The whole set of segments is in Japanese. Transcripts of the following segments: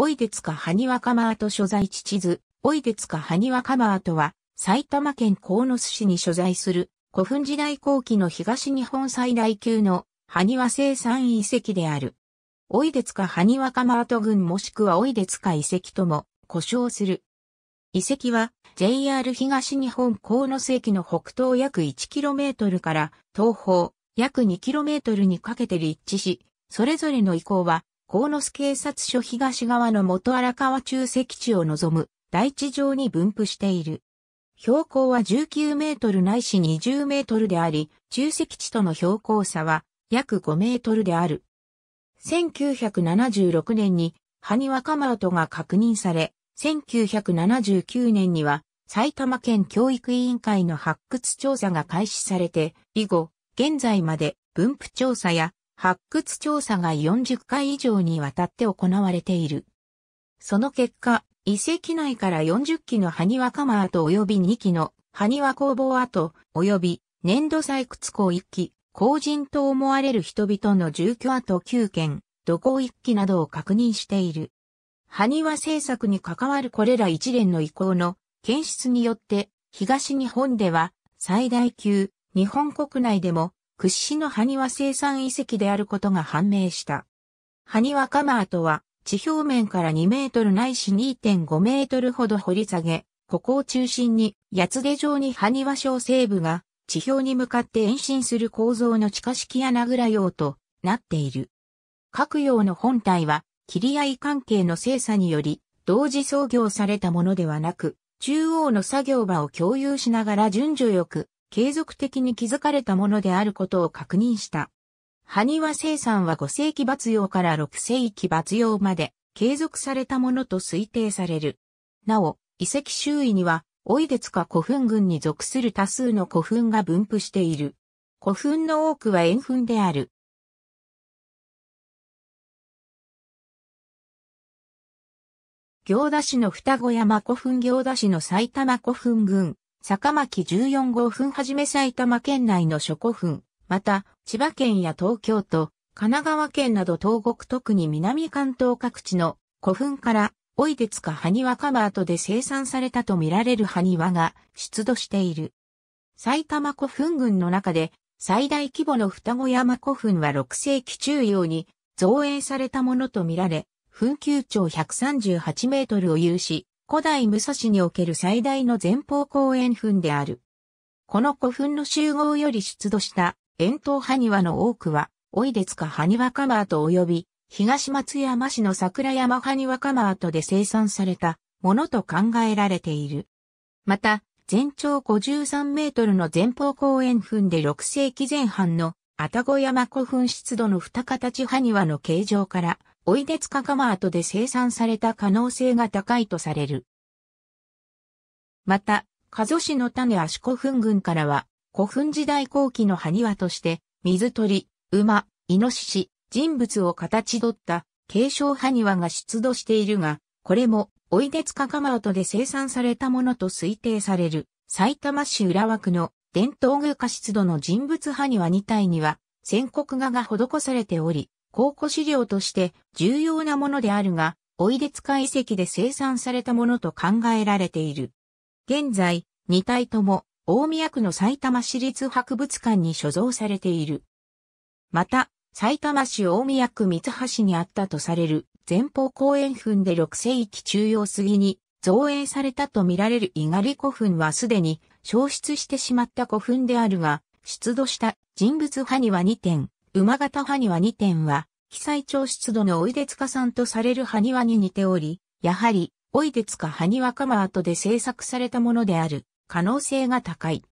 おいでつかはにわかまわと所在地地図、おいでつかはにわかまわとは、埼玉県鴻巣市に所在する、古墳時代後期の東日本最大級の、埴輪生産遺跡である。おいでつか埴輪ーと群もしくはおいでつか遺跡とも、呼称する。遺跡は、JR 東日本鴻巣駅の北東約 1km から、東方約 2km にかけて立地し、それぞれの遺構は、鴻巣警察署東側の元荒川中石地を望む大地上に分布している。標高は19メートルないし20メートルであり、中石地との標高差は約5メートルである。1976年にハニワカマトが確認され、1979年には埼玉県教育委員会の発掘調査が開始されて、以後、現在まで分布調査や発掘調査が40回以上にわたって行われている。その結果、遺跡内から40基の埴輪釜跡及び2基の埴輪工房跡及び粘土採掘港1基、工人と思われる人々の住居跡9件、土工1基などを確認している。埴輪製作に関わるこれら一連の遺構の検出によって、東日本では最大級、日本国内でも屈指の埴輪生産遺跡であることが判明した。埴輪カマーとは、地表面から2メートルないし2.5メートルほど掘り下げ、ここを中心に、八つ出状に埴輪小西部が、地表に向かって延伸する構造の地下式や名倉用となっている。各用の本体は、切り合い関係の精査により、同時操業されたものではなく、中央の作業場を共有しながら順序よく継続的に築かれたものであることを確認した。埴輪生産は5世紀末用から6世紀末用まで継続されたものと推定される。なお、遺跡周囲には、オイデツカ古墳群に属する多数の古墳が分布している。古墳の多くは円墳である。行田市の双子山古墳行田市の埼玉古墳群、坂巻14号墳はじめ埼玉県内の諸古墳、また、千葉県や東京都、神奈川県など東国特に南関東各地の古墳から、おいでつか埴輪カバーとで生産されたとみられる埴輪が出土している。埼玉古墳群の中で最大規模の双子山古墳は6世紀中央に造営されたものとみられ、墳丘長138メートルを有し、古代武蔵における最大の前方後円墳である。この古墳の集合より出土した円筒埴輪の多くは、おいでつか埴輪カマート及び、東松山市の桜山埴輪カマートで生産されたものと考えられている。また、全長53メートルの前方後円墳で6世紀前半の愛宕山古墳出土の二形埴輪の形状から、おいでつかかまトで生産された可能性が高いとされる。また、加須市の種足古墳群からは、古墳時代後期の埴輪として、水鳥、馬、イノシシ、人物を形取った継承埴輪が出土しているが、これも、おいでつかかまトで生産されたものと推定される、埼玉市浦和区の伝統具化出土の人物埴輪2体には、宣告画が施されており、考古資料として重要なものであるが、おいでつか遺跡で生産されたものと考えられている。現在、2体とも大宮区の埼玉市立博物館に所蔵されている。また、埼玉市大宮区三橋にあったとされる前方後円墳で6世紀中央杉に造営されたとみられる猪狩古墳はすでに消失してしまった古墳であるが、出土した人物には2点、馬型には2点は被災長出土のおいでつかさんとされる埴輪に似ており、やはり、おいでつか埴輪カマートで制作されたものである可能性が高い。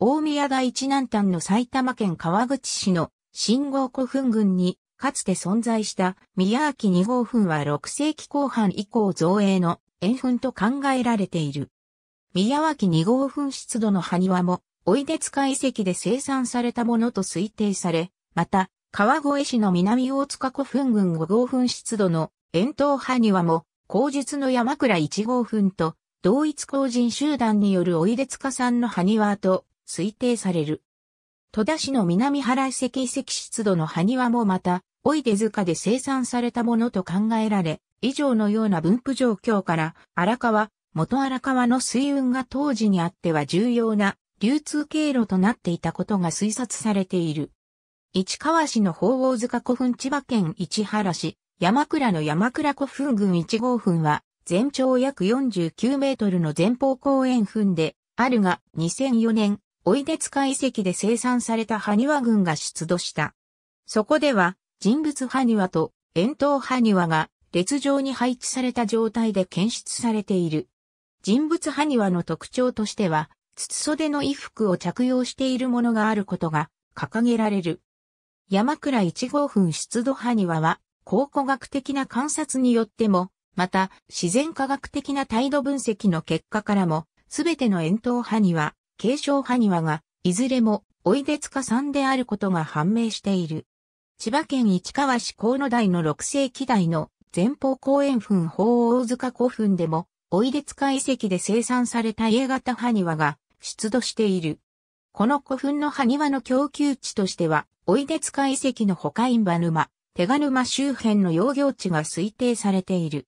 大宮第一南端の埼玉県川口市の信号古墳群にかつて存在した宮脇二号墳は6世紀後半以降造営の円墳と考えられている。宮脇二号墳出土の埴輪も、おいでつか遺跡で生産されたものと推定され、また、川越市の南大塚古墳群5号墳出土の円筒埴輪も、後述の山倉1号墳と、同一工人集団によるおいでつかさんの埴輪と推定される。戸田市の南原遺跡遺跡出土の埴輪もまた、おいで塚で生産されたものと考えられ、以上のような分布状況から、荒川、元荒川の水運が当時にあっては重要な流通経路となっていたことが推察されている。市川市の法王塚古墳千葉県市原市、山倉の山倉古墳群1号墳は、全長約49メートルの前方公園墳で、あるが2004年、おいでつか遺跡で生産された埴輪群が出土した。そこでは、人物埴輪と円筒埴輪が列状に配置された状態で検出されている。人物埴輪の特徴としては、筒袖の衣服を着用しているものがあることが掲げられる。山倉1号墳出土埴輪は、考古学的な観察によっても、また、自然科学的な態度分析の結果からも、すべての円筒埴輪、継承埴輪が、いずれも、おいでつかさんであることが判明している。千葉県市川市河野台の6世紀代の前方後円墳法大塚古墳でも、おいでつか遺跡で生産された家型埴輪が出土している。この古墳の埴輪の供給地としては、おいでつか遺跡の他印バ沼、手賀沼周辺の養業地が推定されている。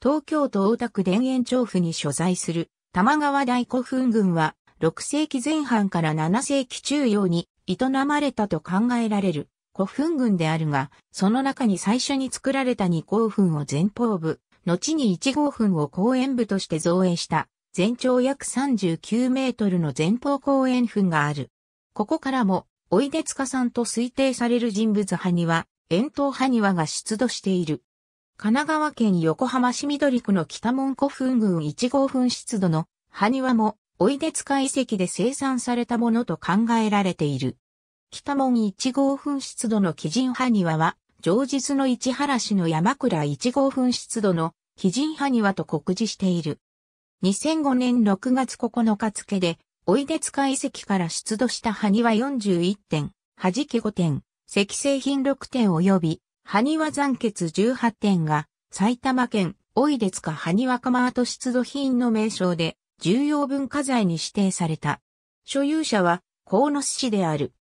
東京都大田区田園調布に所在する玉川大古墳群は6世紀前半から7世紀中央に営まれたと考えられる古墳群であるが、その中に最初に作られた2号墳を前方部、後に1号墳を後円部として造営した全長約39メートルの前方後円墳がある。ここからもおいでつかさんと推定される人物埴輪、円筒埴輪が出土している。神奈川県横浜市緑区の北門古墳群1号墳出土の埴輪も、おいでつか遺跡で生産されたものと考えられている。北門1号墳出土の鬼人埴輪は、上日の市原市の山倉1号墳出土の鬼人埴輪と告示している。2005年6月9日付で、おいで塚遺跡から出土した埴輪41点、弾き5点、石製品6点及び、埴輪残血18点が、埼玉県、おいでつか埴輪釜跡出土品の名称で、重要文化財に指定された。所有者は、鴻巣市である。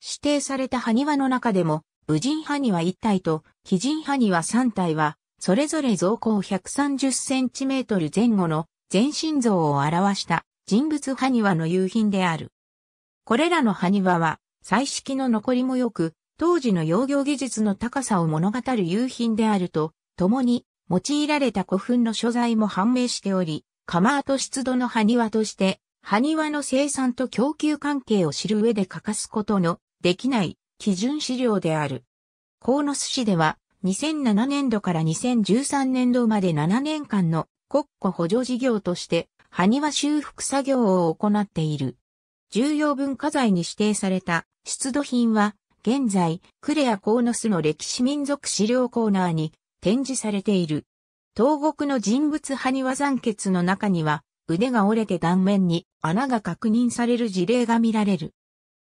指定された埴輪の中でも、武人埴輪1体と、鬼人埴輪3体は、それぞれ造高130センチメートル前後の全身像を表した人物埴輪の夕品である。これらの埴輪は、彩色の残りも良く、当時の養業技術の高さを物語る夕品であると、共に、用いられた古墳の所在も判明しており、釜跡湿度の埴輪として、埴輪の生産と供給関係を知る上で欠かすことのできない基準資料である。河野寿市では、2007年度から2013年度まで7年間の国庫補助事業として、埴輪修復作業を行っている。重要文化財に指定された出土品は、現在、クレアコーノスの歴史民族資料コーナーに展示されている。東国の人物埴輪残結の中には、腕が折れて断面に穴が確認される事例が見られる。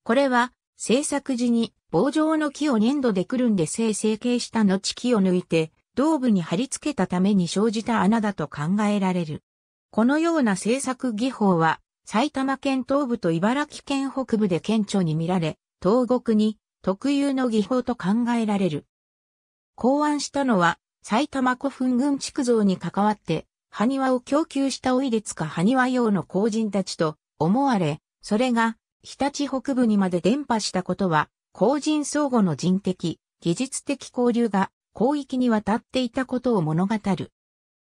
これは、制作時に棒状の木を粘土でくるんで正成形した後木を抜いて、胴部に貼り付けたために生じた穴だと考えられる。このような制作技法は、埼玉県東部と茨城県北部で顕著に見られ、東国に特有の技法と考えられる。考案したのは、埼玉古墳群築造に関わって、埴輪を供給したおいか埴輪用の工人たちと思われ、それが日立北部にまで伝播したことは、工人相互の人的、技術的交流が広域にわたっていたことを物語る。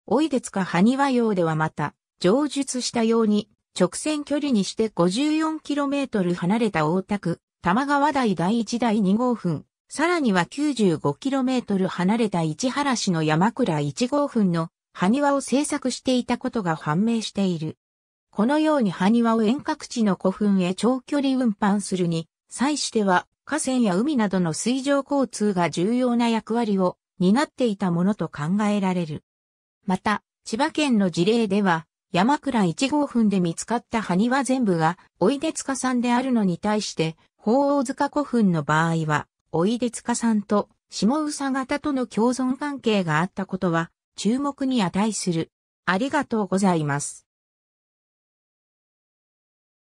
おいでつか埴輪用ではまた、上述したように、直線距離にして 54km 離れた大田区、玉川台第1台2号墳、さらには 95km 離れた市原市の山倉1号墳の埴輪を制作していたことが判明している。このように埴輪を遠隔地の古墳へ長距離運搬するに、際しては河川や海などの水上交通が重要な役割を担っていたものと考えられる。また、千葉県の事例では、山倉1号墳で見つかった埴輪全部が、おいでつかさんであるのに対して、法王塚古墳の場合は、おいでつかさんと、下宇佐方との共存関係があったことは、注目に値する。ありがとうございます。